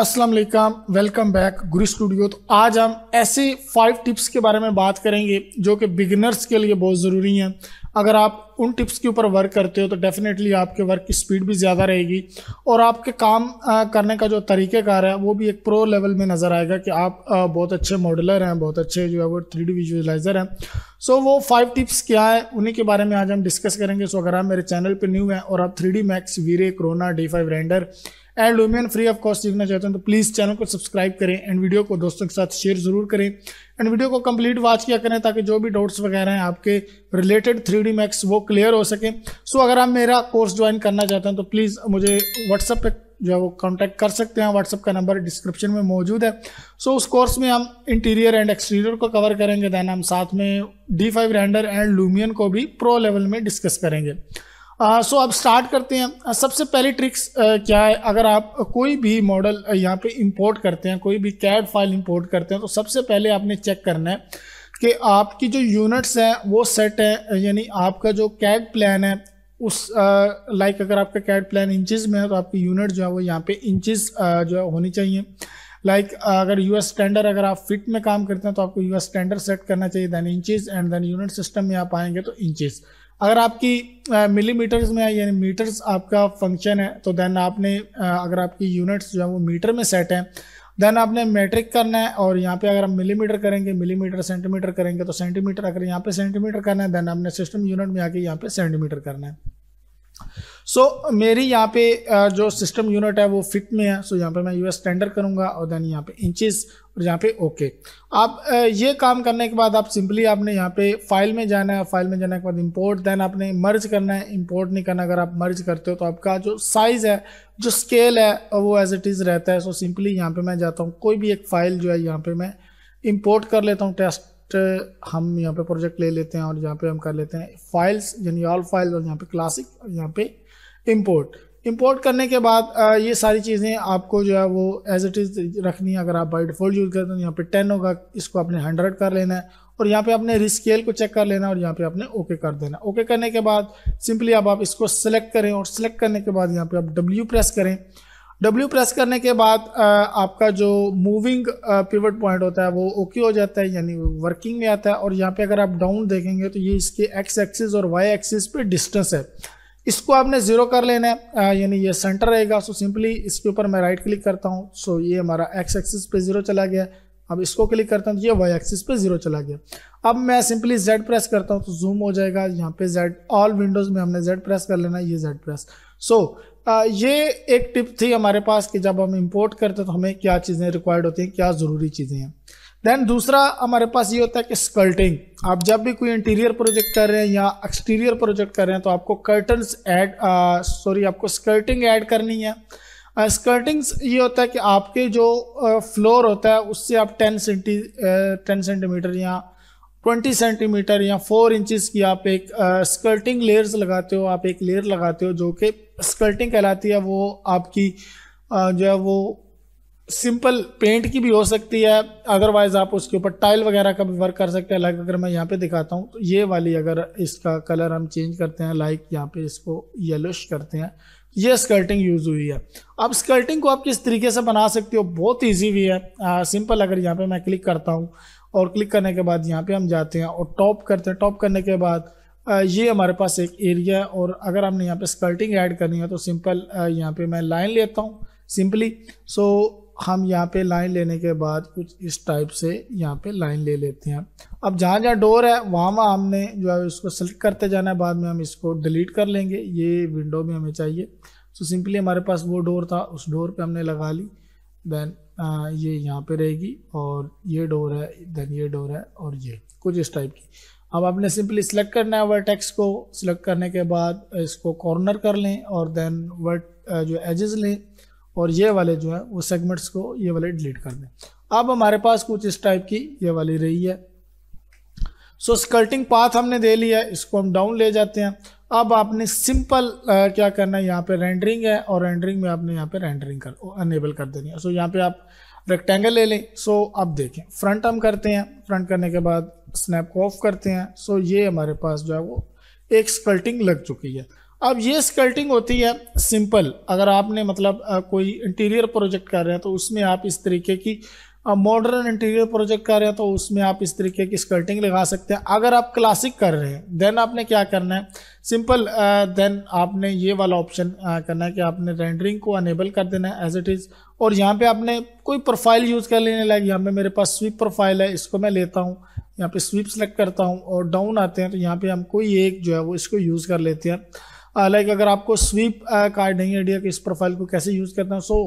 Aslam welcome back Guru studio तो आज हम ऐसे फाइव टिप्स के बारे में बात करेंगे जो कि बिगिनर्स के लिए बहुत ज़रूरी हैं अगर आप उन टिप्स के ऊपर वर्क करते हो तो डेफ़िनेटली आपके वर्क की स्पीड भी ज़्यादा रहेगी और आपके काम करने का जो तरीक़ेकार है वो भी एक प्रो लेवल में नज़र आएगा कि आप बहुत अच्छे मॉडलर हैं बहुत अच्छे जो है वो थ्री डी विजुअलाइज़र हैं सो वो फाइव टिप्स क्या है उन्हीं के बारे में आज हम डिस्कस करेंगे सो अगर आप मेरे चैनल पर न्यू हैं और आप three D Max Vray Corona D five render and वुमेन फ्री ऑफ कॉस्ट सीखना चाहते हैं तो प्लीज़ चैनल को सब्सक्राइब करें एंड वीडियो को दोस्तों के साथ शेयर ज़रूर करें एंड वीडियो को कंप्लीट वॉच किया करें ताकि जो भी डाउट्स वगैरह हैं आपके रिलेटेड थ्री डी मैक्स वो क्लियर हो सके सो अगर आप मेरा कोर्स ज्वाइन करना चाहते हैं तो प्लीज़ मुझे व्हाट्सअप पर जो है वो कॉन्टैक्ट कर सकते हैं व्हाट्सअप का नंबर डिस्क्रिप्शन में मौजूद है सो so, उस कोर्स में हम इंटीरियर एंड एक्सटीरियर को कवर करेंगे दैन हम साथ में D five render and Lumion को भी प्रो लेवल में डिस्कस करेंगे सो अब स्टार्ट करते हैं सबसे पहली ट्रिक्स क्या है अगर आप कोई भी मॉडल यहाँ पे इंपोर्ट करते हैं कोई भी कैड फाइल इंपोर्ट करते हैं तो सबसे पहले आपने चेक करना है कि आपकी जो यूनिट्स हैं वो सेट है यानी आपका जो कैड प्लान है उस लाइक अगर आपका कैड प्लान इंचज़ में है तो आपकी यूनिट जो है वो यहाँ पर इंचज़ जो है होनी चाहिए लाइक like, अगर यू एस स्टैंडर्ड अगर आप फिट में काम करते हैं तो आपको यू एस स्टैंडर्ड सेट करना चाहिए then inches and then unit system में आप आएंगे तो इंचेस अगर आपकी मिलीमीटर्स में है यानी मीटर्स आपका फंक्शन है तो देन आपने अगर आपकी यूनिट्स जो है वो मीटर में सेट हैं देन आपने मेट्रिक करना है और यहाँ पे अगर हम मिलीमीटर करेंगे मिलीमीटर सेंटीमीटर करेंगे तो सेंटीमीटर अगर यहाँ पे सेंटीमीटर करना है देन आपने सिस्टम यूनिट में आके यहाँ पे सेंटीमीटर करना है सो so, मेरी यहाँ पे जो सिस्टम यूनिट है वो फिट में है सो so, यहाँ पे मैं यूएस स्टैंडर करूँगा और देन यहाँ पे इंचेस और यहाँ पे ओके आप ये काम करने के बाद आप सिंपली आपने यहाँ पे फाइल में जाना है फाइल में जाने के बाद इंपोर्ट देन आपने मर्ज करना है इंपोर्ट नहीं करना अगर आप मर्ज करते हो तो आपका जो साइज़ है जो स्केल है वो एज इट इज़ रहता है सो सिंपली यहाँ पर मैं जाता हूँ कोई भी एक फ़ाइल जो है यहाँ पर मैं इम्पोर्ट कर लेता हूँ टेस्ट हम यहाँ पे प्रोजेक्ट ले लेते हैं और यहाँ पे हम कर लेते हैं फाइल्स यानी ऑल फाइल्स और यहाँ पे क्लासिक और यहाँ पे इम्पोर्ट इम्पोर्ट करने के बाद ये सारी चीज़ें आपको जो है वो एज इट इज़ रखनी है अगर आप बाई डिफ़ॉल्ट यूज़ करते हैं तो यहाँ पे टेन होगा इसको आपने हंड्रेड कर लेना है और यहाँ पे आपने रिस्केल को चेक कर लेना और यहाँ पे आपने ओके कर देना ओके करने के बाद सिंपली अब आप इसको सेलेक्ट करें और सेलेक्ट करने के बाद यहाँ पे आप डब्ल्यू प्रेस करें डब्ल्यू प्रेस करने के बाद आपका जो मूविंग पिवट पॉइंट होता है वो ओके हो जाता है यानी वर्किंग में आता है और यहाँ पे अगर आप डाउन देखेंगे तो ये इसके एक्स एक्सिस और वाई एक्सिस पे डिस्टेंस है इसको आपने ज़ीरो कर लेना है यानी ये सेंटर रहेगा सो सिंपली इसके ऊपर मैं राइट क्लिक करता हूँ सो ये हमारा एक्स एक्सिस पे ज़ीरो चला गया अब इसको क्लिक करता हूँ तो ये वाई एक्सिस पे ज़ीरो चला गया अब मैं सिंपली जेड प्रेस करता हूँ तो जूम हो जाएगा यहाँ पे जेड ऑल विंडोज़ में हमने जेड प्रेस कर लेना ये जेड प्रेस सो ये एक टिप थी हमारे पास कि जब हम इम्पोर्ट करते तो हमें क्या चीज़ें रिक्वायर्ड होती हैं क्या ज़रूरी चीज़ें हैं देन दूसरा हमारे पास ये होता है कि स्कर्टिंग आप जब भी कोई इंटीरियर प्रोजेक्ट कर रहे हैं या एक्सटीरियर प्रोजेक्ट कर रहे हैं तो आपको कर्टन ऐड सॉरी आपको स्कर्टिंग ऐड करनी है स्कर्टिंग्स ये होता है कि आपके जो फ्लोर होता है उससे आप 10 सेंटी टेन सेंटीमीटर या 20 सेंटीमीटर या 4 इंचज़ की आप एक स्कर्टिंग लेयर्स लगाते हो आप एक लेयर लगाते हो जो कि स्कर्टिंग कहलाती है वो आपकी जो है वो सिंपल पेंट की भी हो सकती है अदरवाइज आप उसके ऊपर टाइल वगैरह का भी वर्क कर सकते हैं लाइक अगर मैं यहाँ पे दिखाता हूँ तो ये वाली अगर इसका कलर हम चेंज करते हैं लाइक यहाँ पे इसको येलोश करते हैं ये स्कर्टिंग यूज़ हुई है अब स्कर्टिंग को आप किस तरीके से बना सकते हो बहुत ईजी भी है आ, सिंपल अगर यहाँ पे मैं क्लिक करता हूँ और क्लिक करने के बाद यहाँ पे हम जाते हैं और टॉप करते हैं टॉप करने के बाद आ, ये हमारे पास एक एरिया है और अगर हमने यहाँ पे स्कर्टिंग ऐड करनी है तो सिंपल यहाँ पे मैं लाइन लेता हूँ सिंपली सो हम यहाँ पे लाइन लेने के बाद कुछ इस टाइप से यहाँ पे लाइन ले लेते हैं अब जहाँ जहाँ डोर है वहाँ वहाँ हमने जो है उसको सेलेक्ट करते जाना है बाद में हम इसको डिलीट कर लेंगे ये विंडो में हमें चाहिए तो सिंपली हमारे पास वो डोर था उस डोर पे हमने लगा ली देन आ, ये यहाँ पे रहेगी और ये डोर है देन ये डोर है और ये कुछ इस टाइप की अब आपने सिंपली सिलेक्ट करना है वर्टेक्स को सिलेक्ट करने के बाद इसको कॉर्नर कर लें और देन वर्ट जो एजेस लें और ये वाले जो है वो सेगमेंट्स को ये वाले डिलीट कर दें अब हमारे पास कुछ इस टाइप की ये वाली रही है सो स्कर्टिंग पाथ हमने दे लिया है इसको हम डाउन ले जाते हैं अब आपने सिंपल आ, क्या करना है यहाँ पे रेंडरिंग है और रेंडरिंग में आपने यहाँ पे रेंडरिंग कर अनेबल कर देनी है सो यहाँ पे आप रेक्टेंगल ले लें सो अब देखें फ्रंट हम करते हैं फ्रंट करने के बाद स्नैप को ऑफ करते हैं सो ये हमारे पास जो है वो एक स्कर्टिंग लग चुकी है अब ये स्कर्टिंग होती है सिंपल अगर आपने मतलब कोई इंटीरियर प्रोजेक्ट कर रहे हैं तो उसमें आप इस तरीके की मॉडर्न इंटीरियर प्रोजेक्ट कर रहे हैं तो उसमें आप इस तरीके की स्कर्टिंग लगा सकते हैं अगर आप क्लासिक कर रहे हैं देन आपने क्या करना है सिंपल देन आपने ये वाला ऑप्शन करना है कि आपने रेंडरिंग को अनेबल कर देना है एज इट इज़ और यहाँ पे आपने कोई प्रोफाइल यूज़ कर लेने लायक यहाँ पे मेरे पास स्वीप प्रोफाइल है इसको मैं लेता हूँ यहाँ पे स्वीप सेलेक्ट करता हूँ और डाउन आते हैं तो यहाँ पे हम कोई एक जो है वो इसको यूज़ कर लेते हैं लाइक uh, अगर आपको स्वीप कार्ड uh, नहीं आइडिया कि इस प्रोफाइल को कैसे यूज़ करना है सो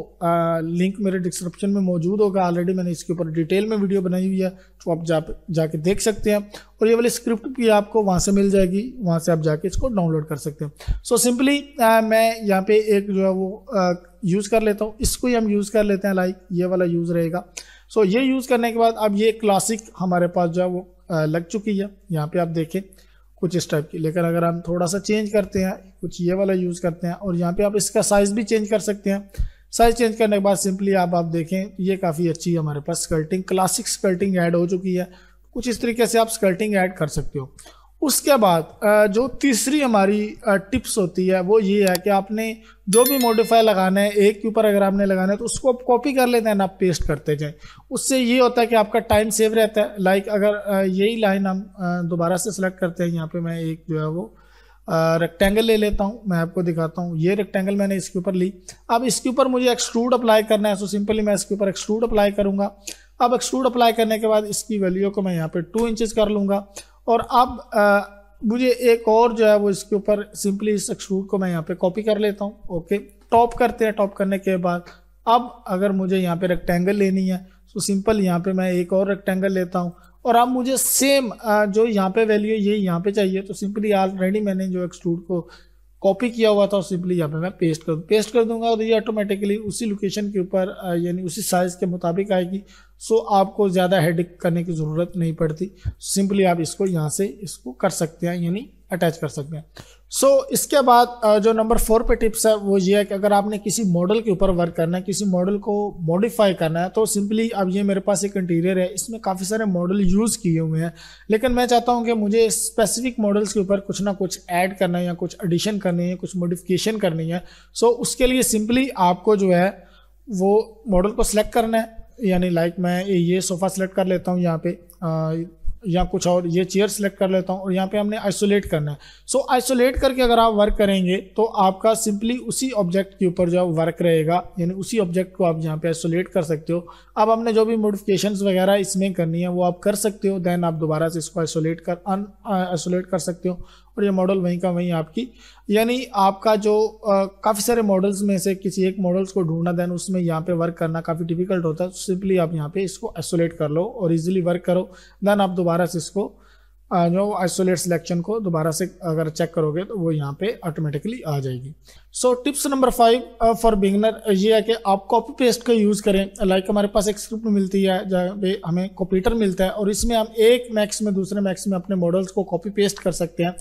लिंक मेरे डिस्क्रिप्शन में मौजूद होगा ऑलरेडी मैंने इसके ऊपर डिटेल में वीडियो बनाई हुई है तो आप जा जाके देख सकते हैं और ये वाली स्क्रिप्ट भी आपको वहाँ से मिल जाएगी वहाँ से आप जाके इसको डाउनलोड कर सकते हैं सो सिंपली uh, मैं यहाँ पे एक जो है वो यूज़ कर लेता हूँ इसको ही हम यूज़ कर लेते हैं लाइक ये वाला यूज़ रहेगा सो ये यूज़ करने के बाद अब ये क्लासिक हमारे पास जो है वो लग चुकी है यहाँ पर आप देखें कुछ इस टाइप की लेकिन अगर हम थोड़ा सा चेंज करते हैं कुछ ये वाला यूज़ करते हैं और यहाँ पे आप इसका साइज़ भी चेंज कर सकते हैं साइज़ चेंज करने के बाद सिंपली आप आप देखें ये काफ़ी अच्छी है हमारे पास स्कर्टिंग क्लासिक स्कर्टिंग ऐड हो चुकी है कुछ इस तरीके से आप स्कर्टिंग ऐड कर सकते हो उसके बाद जो तीसरी हमारी टिप्स होती है वो ये है कि आपने जो भी मॉडिफाई लगाना है एक के ऊपर अगर आपने लगाना है तो उसको आप कॉपी कर लेते हैं ना आप पेस्ट करते जाएं उससे ये होता है कि आपका टाइम सेव रहता है लाइक अगर यही लाइन हम दोबारा से सेलेक्ट करते हैं यहाँ पे मैं एक जो है वो रेक्टेंगल ले लेता हूँ मैं आपको दिखाता हूँ ये रेक्टेंगल मैंने इसके ऊपर ली अब इसके ऊपर मुझे एक्सट्रूड अप्लाई करना है तो सिंपली मैं इसके ऊपर एक्सट्रूड अप्लाई करूँगा अब एक्सट्रूड अप्लाई करने के बाद इसकी वैल्यू को मैं यहाँ पे टू इंचज़ कर लूँगा और अब आ, मुझे एक और जो है वो इसके ऊपर सिंपली इस एक्सट्रूड को मैं यहाँ पे कॉपी कर लेता हूँ ओके टॉप करते हैं टॉप करने के बाद अब अगर मुझे यहाँ पे रेक्टेंगल लेनी है तो सिंपल यहाँ पे मैं एक और रेक्टेंगल लेता हूँ और अब मुझे सेम जो यहाँ पे वैल्यू है ये यहाँ पे चाहिए तो सिंपली ऑलरेडी मैंने जो एक्सट्रूड को कॉपी किया हुआ था और सिंपली यहाँ पे मैं पेस्ट कर पेस्ट कर दूंगा और ये ऑटोमेटिकली उसी लोकेशन के ऊपर यानी उसी साइज़ के मुताबिक आएगी सो आपको ज़्यादा हेड करने की ज़रूरत नहीं पड़ती सिंपली आप इसको यहाँ से इसको कर सकते हैं यानी अटैच कर सकते हैं सो so, इसके बाद जो नंबर फोर पे टिप्स है वो ये है कि अगर आपने किसी मॉडल के ऊपर वर्क करना है किसी मॉडल को मॉडिफाई करना है तो सिंपली अब ये मेरे पास एक इंटीरियर है इसमें काफ़ी सारे मॉडल यूज़ किए हुए हैं लेकिन मैं चाहता हूँ कि मुझे स्पेसिफिक मॉडल्स के ऊपर कुछ ना कुछ ऐड करना है या कुछ एडिशन करनी है कुछ मॉडिफिकेशन करनी है सो so, उसके लिए सिंपली आपको जो है वो मॉडल को सिलेक्ट करना है यानी लाइक मैं ये सोफ़ा सेलेक्ट कर लेता हूँ यहाँ पे या कुछ और ये चेयर सेलेक्ट कर लेता हूँ और यहाँ पे हमने आइसोलेट करना है सो so, आइसोलेट करके अगर आप वर्क करेंगे तो आपका सिंपली उसी ऑब्जेक्ट के ऊपर जो वर्क रहेगा यानी उसी ऑब्जेक्ट को आप यहाँ पे आइसोलेट कर सकते हो अब हमने जो भी मोडिफिकेशंस वगैरह इसमें करनी है वो आप कर सकते हो दैन आप दोबारा से इसको आइसोलेट कर अन आइसोलेट कर सकते हो और ये मॉडल वहीं का वहीं आपकी यानी आपका जो काफ़ी सारे मॉडल्स में से किसी एक मॉडल्स को ढूंढना देन उसमें यहाँ पे वर्क करना काफ़ी डिफिकल्ट होता है सिंपली आप यहाँ पे इसको आइसोलेट कर लो और इजीली वर्क करो देन आप दोबारा से इसको जो आइसोलेट सिलेक्शन को दोबारा से अगर चेक करोगे तो वो यहाँ पे ऑटोमेटिकली आ जाएगी so tips number five for beginner ये है कि आप कॉपी पेस्ट का यूज़ करें लाइक हमारे पास एक स्क्रिप्ट मिलती है जहाँ पे हमें कॉपीटर मिलता है और इसमें हम एक मैक्स में दूसरे मैक्स में अपने मॉडल्स को कॉपी पेस्ट कर सकते हैं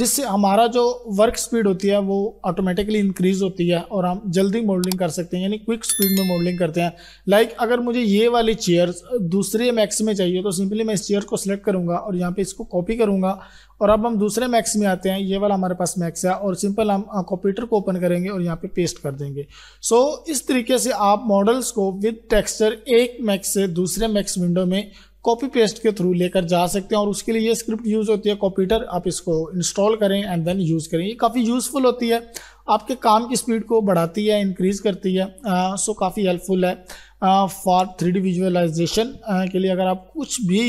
जिससे हमारा जो वर्क स्पीड होती है वो ऑटोमेटिकली इंक्रीज़ होती है और हम जल्दी मॉडलिंग कर सकते हैं यानी क्विक स्पीड में मॉडलिंग करते हैं लाइक like, अगर मुझे ये वाली चेयर दूसरे मैक्स में चाहिए तो सिंपली मैं इस चेयर को सिलेक्ट करूँगा और यहाँ पर इसको कॉपी करूँगा और अब हम दूसरे मैक्स में आते हैं ये वाला हमारे पास मैक्स है और सिंपल हम कॉम्प्यूटर को ओपन करेंगे और यहाँ पे पेस्ट कर देंगे सो so, इस तरीके से आप मॉडल्स को विद टेक्सचर एक मैक्स से दूसरे मैक्स विंडो में कॉपी पेस्ट के थ्रू लेकर जा सकते हैं और उसके लिए ये स्क्रिप्ट यूज़ होती है कॉपीटर आप इसको इंस्टॉल करें एंड देन यूज़ करें ये काफ़ी यूज़फुल होती है आपके काम की स्पीड को बढ़ाती है इंक्रीज़ करती है सो काफ़ी हेल्पफुल है फॉर थ्री डी विजुअलाइजेशन के लिए अगर आप कुछ भी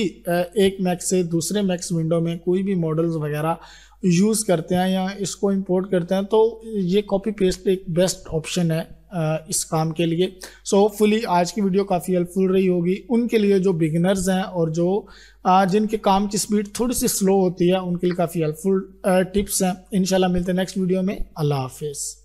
एक मैक्स से दूसरे मैक्स विंडो में कोई भी मॉडल्स वगैरह यूज़ करते हैं या इसको इंपोर्ट करते हैं तो ये कॉपी पेस्ट एक बेस्ट ऑप्शन है इस काम के लिए सो so, होपफुली आज की वीडियो काफ़ी हेल्पफुल रही होगी उनके लिए जो बिगिनर्स हैं और जो जिनके काम की स्पीड थोड़ी सी स्लो होती है उनके लिए काफ़ी हेल्पफुल टिप्स हैं इंशाल्लाह मिलते हैं नेक्स्ट वीडियो में अल्लाह हाफिज़